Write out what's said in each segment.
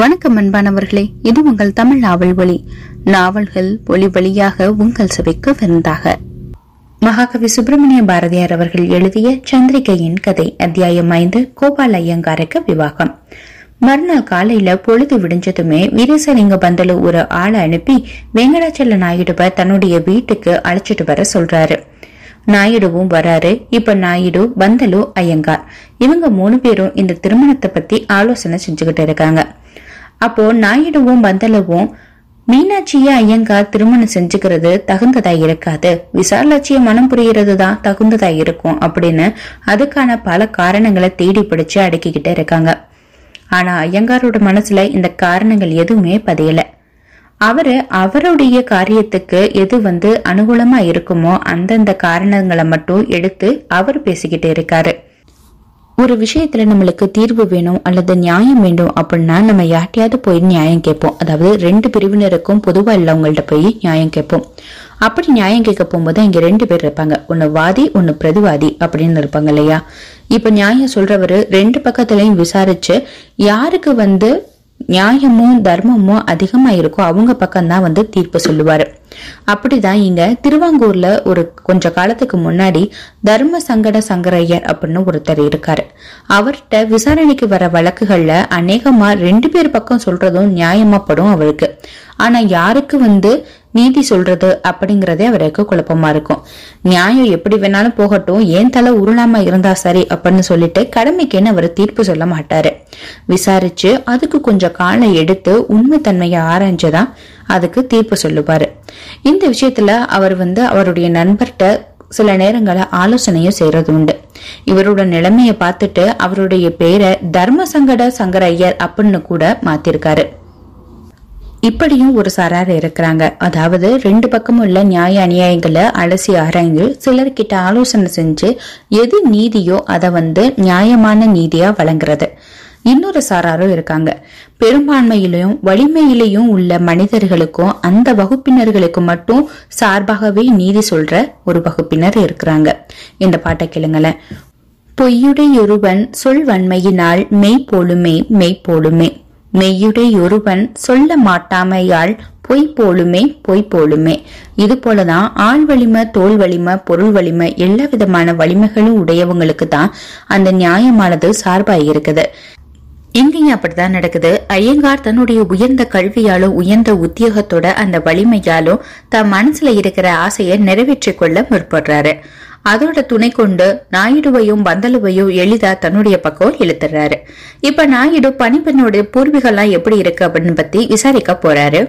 வணக்கம் அன்பானவர்களே இது உங்கள் தமிழ் நாவல் ஒளி நாவல்கள் ஒளி வழியாக உங்கள் சபைக்கு விருந்தாக மகாகவி சுப்பிரமணிய பாரதியார் அவர்கள் எழுதிய சந்திரிகையின் கதை அத்தியாயம் ஐந்து கோபால் ஐயங்காருக்கு விவாகம் மறுநாள் காலையில பொழுது விடிஞ்சதுமே வீரசலிங்க பந்தலு ஒரு ஆளை அனுப்பி வெங்கடாச்சல நாயுடுவ தன்னுடைய வீட்டுக்கு அழைச்சிட்டு வர சொல்றாரு நாயுடுவும் வராரு இப்ப நாயுடு பந்தலு ஐயங்கார் இவங்க மூணு பேரும் இந்த திருமணத்தை பத்தி ஆலோசனை செஞ்சுகிட்டு இருக்காங்க அப்போ நாயுடுவும் பந்தலவும் மீனாட்சிய ஐயங்கார் திருமணம் செஞ்சுக்கிறது தகுந்ததா இருக்காது விசாலாட்சிய மனம் புரியறது தான் தகுந்ததா இருக்கும் அப்படின்னு அதுக்கான பல காரணங்களை தேடி பிடிச்சு அடக்கிக்கிட்டே இருக்காங்க ஆனா ஐயங்காரோட மனசுல இந்த காரணங்கள் எதுவுமே பதியல அவரு அவருடைய காரியத்துக்கு எது வந்து அனுகூலமா இருக்குமோ அந்தந்த காரணங்களை மட்டும் எடுத்து அவர் பேசிக்கிட்டு இருக்காரு ஒரு விஷயத்துல நம்மளுக்கு தீர்வு வேணும் அல்லது நியாயம் வேண்டும் அப்படின்னா நம்ம யார்ட்டையாவது போய் நியாயம் கேட்போம் அதாவது ரெண்டு பிரிவினருக்கும் பொதுவா இல்லவங்கள்ட்ட போய் நியாயம் கேட்போம் அப்படி நியாயம் கேட்க போகும்போது இங்க ரெண்டு பேர் இருப்பாங்க ஒன்னு வாதி ஒன்னு பிரதிவாதி அப்படின்னு இருப்பாங்க இல்லையா இப்ப நியாயம் சொல்றவரு ரெண்டு பக்கத்துலயும் விசாரிச்சு யாருக்கு வந்து நியாயமும் தர்மமும் அதிகமா இருக்கோ அவங்க பக்கம்தான் வந்து தீர்ப்பு சொல்லுவாரு அப்படிதான் இங்க திருவாங்கூர்ல ஒரு கொஞ்ச காலத்துக்கு முன்னாடி தர்ம சங்கட சங்கரையர் அப்படின்னு ஒருத்தர் இருக்காரு அவர்கிட்ட விசாரணைக்கு வர வழக்குகள்ல அநேகமா ரெண்டு பேர் பக்கம் சொல்றதும் நியாயமா படும் அவருக்கு ஆனா யாருக்கு வந்து நீதி சொல்றது அப்படிங்கறதே அவருக்கு குழப்பமா இருக்கும் நியாயம் எப்படி வேணாலும் போகட்டும் ஏன் தலை உருளாம இருந்தா சரி அப்படின்னு சொல்லிட்டு கடமைக்குன்னு அவர் தீர்ப்பு சொல்ல மாட்டாரு விசாரிச்சு அதுக்கு கொஞ்சம் காலம் எடுத்து உண்மை தன்மையை ஆராய்ஞ்சுதான் அதுக்கு தீர்ப்பு சொல்லுவாரு இந்த விஷயத்துல அவர் வந்து அவருடைய நண்பர்கிட்ட சில நேரங்களில் ஆலோசனையும் செய்யறது உண்டு இவரோட நிலைமையை பார்த்துட்டு அவருடைய பேரை தர்ம சங்கட சங்கர் அப்படின்னு கூட மாத்திருக்காரு இப்படியும் ஒரு சாரார் இருக்கிறாங்க அதாவது ரெண்டு பக்கமும் உள்ள நியாய அநியாயங்களை அலசி ஆராய்ந்து சிலர்கிட்ட ஆலோசனை செஞ்சு எது நீதியோ அதை வந்து நியாயமான நீதியா வழங்குறது இன்னொரு சாராரும் இருக்காங்க பெரும்பான்மையிலையும் வலிமையிலையும் உள்ள மனிதர்களுக்கும் அந்த வகுப்பினர்களுக்கு மட்டும் சார்பாகவே நீதி சொல்ற ஒரு வகுப்பினர் இருக்கிறாங்க இந்த பாட்டை கேளுங்களேன் பொய்யுடையொருவன் சொல்வன்மையினால் மெய் போலுமே மெய் போலுமே ஒருவன் சொல்ல மாட்டாமையால் பொய் போலுமே பொய் போலுமே இது போலதான் ஆள் வலிமை தோல் வலிமை பொருள் வலிமை எல்லா விதமான வலிமைகளும் உடையவங்களுக்கு தான் அந்த நியாயமானது சார்பாக இருக்குது இங்கேயும் அப்படிதான் நடக்குது ஐயங்கார் தன்னுடைய உயர்ந்த கல்வியாலும் உயர்ந்த உத்தியோகத்தோட அந்த வலிமையாலும் தன் மனசுல இருக்கிற ஆசையை நிறைவேற்றிக் கொள்ள முற்படுறாரு அதோட துணை கொண்டு நாயுடுவையும் பந்தலுவையும் எளிதா தன்னுடைய பக்கம் இழுத்துறாரு இப்ப நாயுடு பனிப்பெண்ணோட பூர்வீகம்லாம் எப்படி இருக்கு அப்படின்னு பத்தி விசாரிக்க போறாரு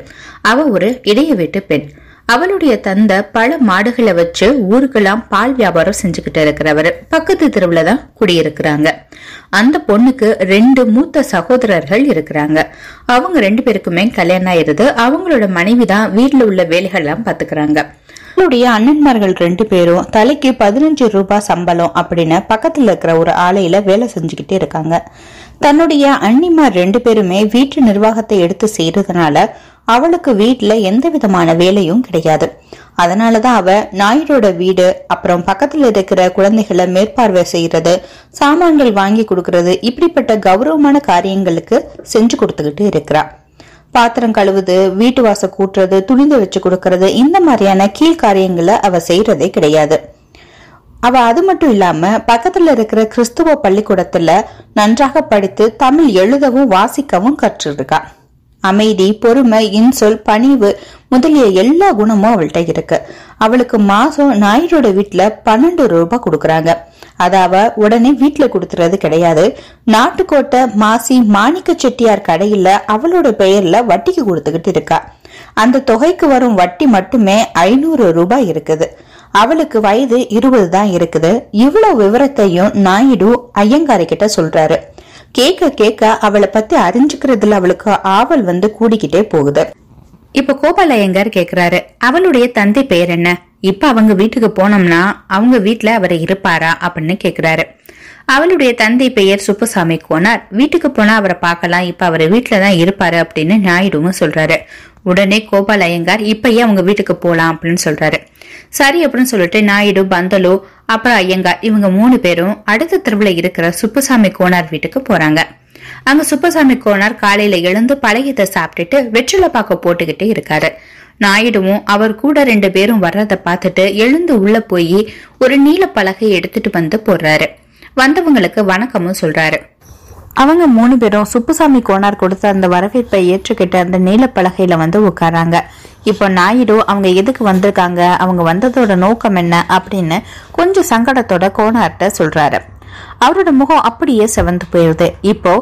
அவ ஒரு இடைய வீட்டு பெண் அவளுடைய தந்த பல மாடுகளை வச்சு ஊருக்கெல்லாம் பால் வியாபாரம் செஞ்சுக்கிட்டு இருக்கிறவர் பக்கத்து தெருவுலதான் குடியிருக்கிறாங்க அந்த பொண்ணுக்கு ரெண்டு மூத்த சகோதரர்கள் இருக்கிறாங்க அவங்க ரெண்டு பேருக்குமே கல்யாணம் ஆயிருது அவங்களோட மனைவி தான் உள்ள உள்ள வேலைகள்லாம் பாத்துக்கிறாங்க அவனுடைய அண்ணன்மார்கள் ரெண்டு பேரும் தலைக்கு பதினஞ்சு ரூபாய் சம்பளம் அப்படின்னு பக்கத்துல இருக்கிற ஒரு ஆலையில வேலை செஞ்சுக்கிட்டே இருக்காங்க தன்னுடைய அண்ணிமார் ரெண்டு பேருமே வீட்டு நிர்வாகத்தை எடுத்து செய்யறதுனால அவளுக்கு வீட்டுல எந்த விதமான வேலையும் கிடையாது அதனாலதான் அவ நாயுடோட வீடு அப்புறம் பக்கத்துல இருக்கிற குழந்தைகளை மேற்பார்வை செய்யறது சாமான்கள் வாங்கி கொடுக்கறது இப்படிப்பட்ட கௌரவமான காரியங்களுக்கு செஞ்சு கொடுத்துக்கிட்டு இருக்கிறா பாத்திரம் கழுவுது வீட்டு வாச கூட்டுறது துணிந்து வச்சு கொடுக்கறது இந்த மாதிரியான கீழ்காரியங்களை அவ செய்யறதே கிடையாது அவ அது மட்டும் இல்லாம பக்கத்துல இருக்கிற கிறிஸ்துவ பள்ளிக்கூடத்துல நன்றாக படித்து தமிழ் எழுதவும் வாசிக்கவும் கற்றிருக்கா அமைதி பொறுமை இன்சொல் பணிவு முதலிய எல்லா குணமும் அவள்கிட்ட இருக்கு அவளுக்கு மாசம் நாயரோட வீட்டுல பன்னெண்டு ரூபாய் கொடுக்கறாங்க அதாவ உடனே வீட்டுல கொடுத்துறது கிடையாது நாட்டுக்கோட்டை மாசி மாணிக்க செட்டியார் கடையில அவளோட பெயர்ல வட்டிக்கு கொடுத்துக்கிட்டு இருக்கா அந்த தொகைக்கு வரும் வட்டி மட்டுமே ஐநூறு ரூபாய் இருக்குது அவளுக்கு வயது இருபது தான் இருக்குது இவ்வளவு விவரத்தையும் நாயுடு ஐயங்காரி கிட்ட சொல்றாரு கேட்க கேட்க அவளை பத்தி அறிஞ்சுக்கிறதுல அவளுக்கு ஆவல் வந்து கூடிக்கிட்டே போகுது இப்ப கோபால் ஐயங்கார் கேக்குறாரு அவளுடைய தந்தை பெயர் என்ன இப்ப அவங்க வீட்டுக்கு போனோம்னா அவங்க வீட்டுல அவர் இருப்பாரா அப்படின்னு கேக்குறாரு அவளுடைய தந்தை பெயர் சுப்புசாமி கோனார் வீட்டுக்கு போனா அவரை பார்க்கலாம் இப்ப அவர் வீட்டுலதான் தான் இருப்பாரு அப்படின்னு நாயுடுவும் சொல்றாரு உடனே கோபால் ஐயங்கார் இப்பயே அவங்க வீட்டுக்கு போலாம் அப்படின்னு சொல்றாரு சரி அப்படின்னு சொல்லிட்டு நாயுடு பந்தலு அப்புறம் ஐயங்கார் இவங்க மூணு பேரும் அடுத்த தெருவில் இருக்கிற சுப்புசாமி கோனார் வீட்டுக்கு போறாங்க அங்க சுப்புசாமி கோனார் காலையில எழுந்து பழகியத்தை சாப்பிட்டுட்டு வெற்றில பாக்க போட்டுக்கிட்டே இருக்காரு நாயுடுவும் அவர் கூட ரெண்டு பேரும் வர்றத பார்த்துட்டு எழுந்து உள்ள போய் ஒரு நீல பலகை எடுத்துட்டு வந்து போடுறாரு வந்தவங்களுக்கு வணக்கமும் சொல்றாரு அவங்க மூணு பேரும் சுப்புசாமி கோனார் கொடுத்த அந்த வரவேற்பை ஏற்றுக்கிட்டு அந்த நீல பலகையில வந்து உட்காராங்க இப்போ நாயுடு அவங்க எதுக்கு வந்திருக்காங்க அவங்க வந்ததோட நோக்கம் என்ன அப்படின்னு கொஞ்சம் சங்கடத்தோட கோனார்ட்ட சொல்றாரு அவரோட முகம் அப்படியே செவந்து போயிருது இப்போ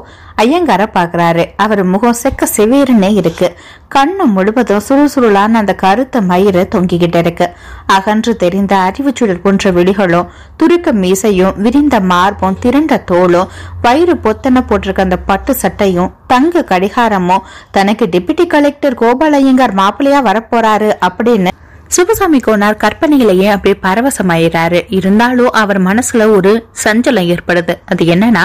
ஐயங்கார பாக்குறாரு அவர் முகம் செக்க செவேருன்னே இருக்கு கண்ணு முழுவதும் சுருசுருளான அந்த கருத்த மயிறு தொங்கிக்கிட்டு இருக்கு அகன்று தெரிந்த அறிவு சுடர் போன்ற விழிகளும் துருக்க மீசையும் விரிந்த மார்பும் திரண்ட தோலும் வயிறு பொத்தனை போட்டிருக்க அந்த பட்டு சட்டையும் தங்க கடிகாரமும் தனக்கு டெபுட்டி கலெக்டர் கோபால் ஐயங்கார் மாப்பிள்ளையா வரப்போறாரு அப்படின்னு சிவசாமி கோனார் கற்பனையிலேயே அப்படியே பரவசமாயிறாரு இருந்தாலும் அவர் மனசுல ஒரு சஞ்சலம் ஏற்படுது அது என்னன்னா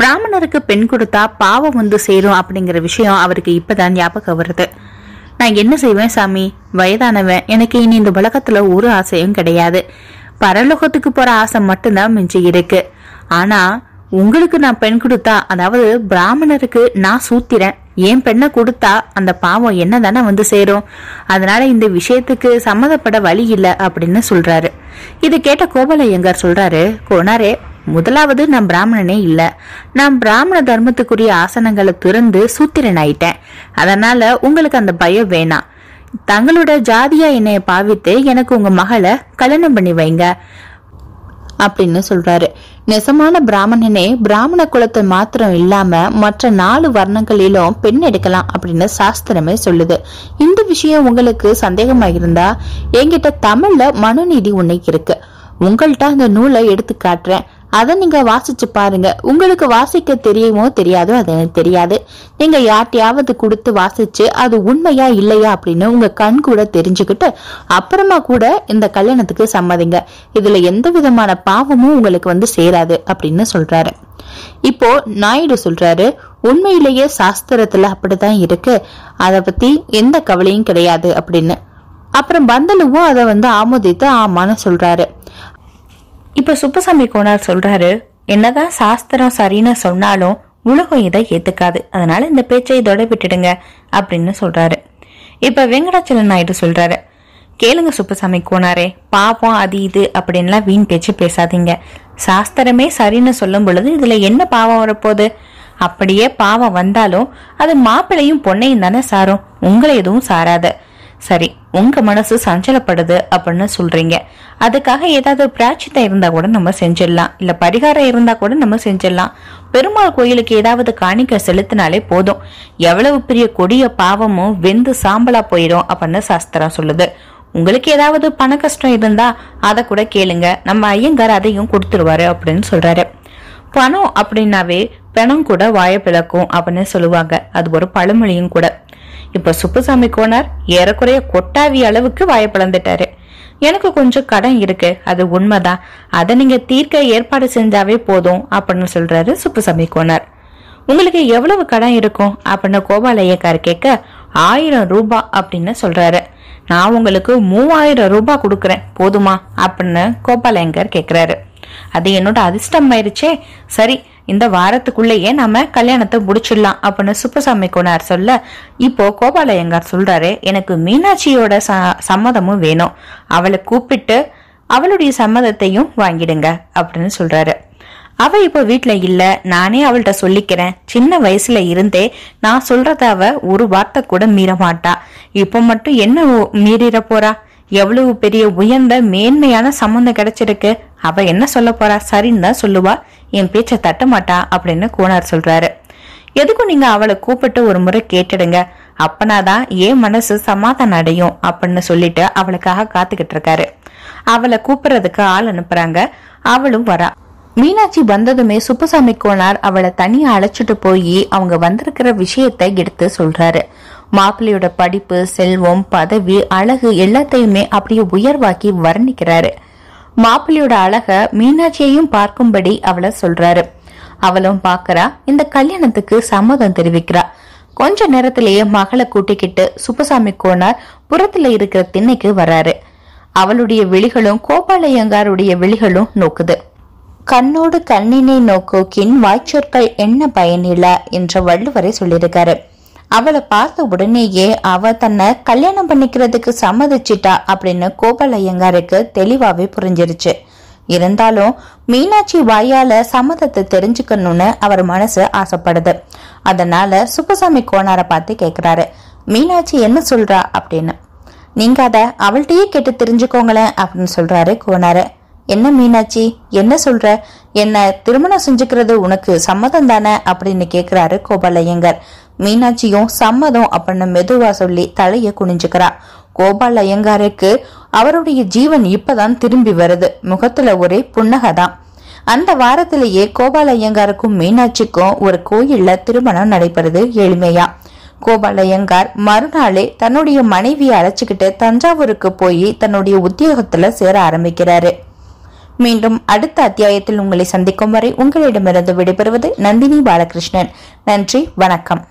பிராமணருக்கு பெண் கொடுத்தா பாவம் வந்து சேரும் அப்படிங்கிற விஷயம் அவருக்கு இப்பதான் ஞாபகம் வருது நான் என்ன செய்வேன் சாமி வயதானவன் எனக்கு இனி இந்த உலகத்துல ஒரு ஆசையும் கிடையாது பரலோகத்துக்கு போற ஆசை மட்டும்தான் மிஞ்சி இருக்கு ஆனா உங்களுக்கு நான் பெண் கொடுத்தா அதாவது பிராமணருக்கு நான் சூத்திரன் என் பெண்ணை கொடுத்தா அந்த பாவம் என்ன தானே வந்து சேரும் அதனால இந்த விஷயத்துக்கு சம்மதப்பட வழி இல்லை அப்படின்னு சொல்றாரு இது கேட்ட கோபாலையங்கார் சொல்றாரு கோனாரே முதலாவது நான் பிராமணனே இல்லை நான் பிராமண தர்மத்துக்குரிய ஆசனங்களை துறந்து சூத்திரன் ஆயிட்டேன் அதனால உங்களுக்கு அந்த பயம் வேணாம் தங்களோட ஜாதியா என்னைய பாவித்து எனக்கு உங்க மகளை கல்யாணம் பண்ணி வைங்க அப்படின்னு சொல்றாரு நெசமான பிராமணனே பிராமண குலத்தை மாத்திரம் இல்லாம மற்ற நாலு வர்ணங்களிலும் பெண் எடுக்கலாம் அப்படின்னு சாஸ்திரமே சொல்லுது இந்த விஷயம் உங்களுக்கு சந்தேகமா இருந்தா என்கிட்ட தமிழ்ல மனுநீதி உன்னைக்கு இருக்கு உங்கள்கிட்ட அந்த நூலை எடுத்து காட்டுறேன் அதை நீங்க வாசிச்சு பாருங்க உங்களுக்கு வாசிக்க தெரியுமோ தெரியாதோ அது எனக்கு தெரியாது நீங்க யார்ட்டையாவது கொடுத்து வாசிச்சு அது உண்மையா இல்லையா அப்படின்னு உங்க கண் கூட தெரிஞ்சுக்கிட்டு அப்புறமா கூட இந்த கல்யாணத்துக்கு சம்மதிங்க இதுல எந்த விதமான பாவமும் உங்களுக்கு வந்து சேராது அப்படின்னு சொல்றாரு இப்போ நாயுடு சொல்றாரு உண்மையிலேயே சாஸ்திரத்துல அப்படிதான் இருக்கு அதை பத்தி எந்த கவலையும் கிடையாது அப்படின்னு அப்புறம் பந்தலுவும் அதை வந்து ஆமோதித்து ஆமான்னு சொல்றாரு இப்போ சுப்பசாமி கோனார் சொல்றாரு என்னதான் சாஸ்திரம் சரின்னு சொன்னாலும் உலகம் இதை ஏத்துக்காது அதனால இந்த பேச்சை தொடை விட்டுடுங்க அப்படின்னு சொல்றாரு இப்ப வெங்கடாச்சலன் நாயுடு சொல்றாரு கேளுங்க சுப்பசாமி கோனாரே பாவம் அது இது அப்படின்லாம் வீண் பேச்சு பேசாதீங்க சாஸ்திரமே சரின்னு சொல்லும் பொழுது இதுல என்ன பாவம் வரப்போகுது அப்படியே பாவம் வந்தாலும் அது மாப்பிள்ளையும் பொண்ணையும் தானே சாரும் உங்களை எதுவும் சாராது சரி உங்க மனசு சஞ்சலப்படுது அப்படின்னு சொல்றீங்க அதுக்காக ஏதாவது பிராச்சித்தம் இருந்தா கூட நம்ம செஞ்சிடலாம் இல்ல பரிகாரம் இருந்தா கூட நம்ம செஞ்சிடலாம் பெருமாள் கோயிலுக்கு ஏதாவது காணிக்க செலுத்தினாலே போதும் எவ்வளவு பெரிய கொடிய பாவமும் வெந்து சாம்பலா போயிடும் அப்படின்னு சாஸ்திரம் சொல்லுது உங்களுக்கு ஏதாவது பண கஷ்டம் இருந்தா அதை கூட கேளுங்க நம்ம ஐயங்கார் அதையும் கொடுத்துருவாரு அப்படின்னு சொல்றாரு பணம் அப்படின்னாவே பணம் கூட வாய பிளக்கும் அப்படின்னு சொல்லுவாங்க அது ஒரு பழமொழியும் கூட இப்ப சுப்புசாமி கோனார் ஏறக்குறைய கொட்டாவி அளவுக்கு வாயப்பிழந்துட்டாரு எனக்கு கொஞ்சம் கடன் இருக்கு அது உண்மைதான் அதை நீங்க தீர்க்க ஏற்பாடு செஞ்சாவே போதும் அப்படின்னு சொல்றாரு சுப்புசாமி கோனார் உங்களுக்கு எவ்வளவு கடன் இருக்கும் அப்படின்னு ஐயக்கார் கேட்க ஆயிரம் ரூபாய் அப்படின்னு சொல்றாரு நான் உங்களுக்கு மூவாயிரம் ரூபாய் கொடுக்குறேன் போதுமா அப்படின்னு கோபாலையங்கார் கேக்குறாரு அது என்னோட அதிர்ஷ்டம் ஆயிருச்சே சரி இந்த வாரத்துக்குள்ளேயே நம்ம கல்யாணத்தை முடிச்சிடலாம் அப்படின்னு சுப்பசாமி கோனார் சொல்ல இப்போ கோபாலயங்கார் சொல்றாரு எனக்கு மீனாட்சியோட சம்மதமும் வேணும் அவளை கூப்பிட்டு அவளுடைய சம்மதத்தையும் வாங்கிடுங்க அப்படின்னு சொல்றாரு அவ இப்போ வீட்ல இல்ல நானே அவள்கிட்ட சொல்லிக்கிறேன் சின்ன வயசுல இருந்தே நான் சொல்றத அவ ஒரு வார்த்தை கூட மீற மாட்டா இப்போ மட்டும் என்ன மீறிட போறா எவ்வளவு பெரிய உயர்ந்த மேன்மையான சம்மந்தம் கிடைச்சிருக்கு அவ என்ன சொல்ல போறா சரின்னு தான் சொல்லுவா என் பேச்சை தட்ட மாட்டா அப்படின்னு கோனார் சொல்றாரு எதுக்கும் நீங்க அவளை கூப்பிட்டு ஒரு முறை கேட்டுடுங்க அப்பனாதான் ஏன் மனசு சமாதானம் அடையும் அப்படின்னு சொல்லிட்டு அவளுக்காக காத்துக்கிட்டு இருக்காரு அவளை கூப்பிடுறதுக்கு ஆள் அனுப்புறாங்க அவளும் வரா மீனாட்சி வந்ததுமே சுப்புசாமி கோனார் அவளை தனியா அழைச்சிட்டு போய் அவங்க வந்திருக்கிற விஷயத்தை எடுத்து சொல்றாரு மாப்பிள்ளையோட படிப்பு செல்வம் பதவி அழகு எல்லாத்தையுமே அப்படியே உயர்வாக்கி வர்ணிக்கிறாரு மாப்பிள்ளையோட அழக மீனாட்சியையும் பார்க்கும்படி அவளை சொல்றாரு அவளும் பாக்குறா இந்த கல்யாணத்துக்கு சம்மதம் தெரிவிக்கிறா கொஞ்ச நேரத்திலேயே மகளை கூட்டிக்கிட்டு சுப்பசாமி கோனார் புறத்துல இருக்கிற திண்ணைக்கு வராரு அவளுடைய விழிகளும் கோபாலயங்காருடைய விழிகளும் நோக்குது கண்ணோடு கண்ணினை நோக்கோக்கின் வாய்ச்சொற்கள் என்ன பயனில்ல என்ற வள்ளுவரை சொல்லியிருக்காரு அவளை பார்த்த உடனேயே அவ தன்னை கல்யாணம் பண்ணிக்கிறதுக்கு சம்மதிச்சிட்டா அப்படின்னு ஐயங்காருக்கு தெளிவாவே புரிஞ்சிருச்சு இருந்தாலும் மீனாட்சி வாயால சம்மதத்தை தெரிஞ்சுக்கணும்னு அவர் மனசு ஆசைப்படுது அதனால சுப்பசாமி கோனாரை பார்த்து கேக்குறாரு மீனாட்சி என்ன சொல்றா அப்படின்னு நீங்க அதை அவள்கிட்டயே கேட்டு தெரிஞ்சுக்கோங்களேன் அப்படின்னு சொல்றாரு கோனாரு என்ன மீனாட்சி என்ன சொல்ற என்ன திருமணம் செஞ்சுக்கிறது உனக்கு சம்மதம் தானே அப்படின்னு கேக்குறாரு கோபாலயங்கர் மீனாட்சியும் சம்மதம் அப்படின்னு மெதுவா சொல்லி தலைய குனிஞ்சுக்கிறா கோபால் ஐயங்காருக்கு அவருடைய ஜீவன் இப்பதான் திரும்பி வருது முகத்துல ஒரே புன்னகதான் அந்த வாரத்திலேயே கோபால் ஐயங்காருக்கும் மீனாட்சிக்கும் ஒரு கோயில்ல திருமணம் நடைபெறுது எளிமையா கோபாலய்யங்கார் மறுநாளே தன்னுடைய மனைவியை அழைச்சிக்கிட்டு தஞ்சாவூருக்கு போய் தன்னுடைய உத்தியோகத்துல சேர ஆரம்பிக்கிறாரு மீண்டும் அடுத்த அத்தியாயத்தில் உங்களை சந்திக்கும் வரை உங்களிடமிருந்து விடைபெறுவது நந்தினி பாலகிருஷ்ணன் நன்றி வணக்கம்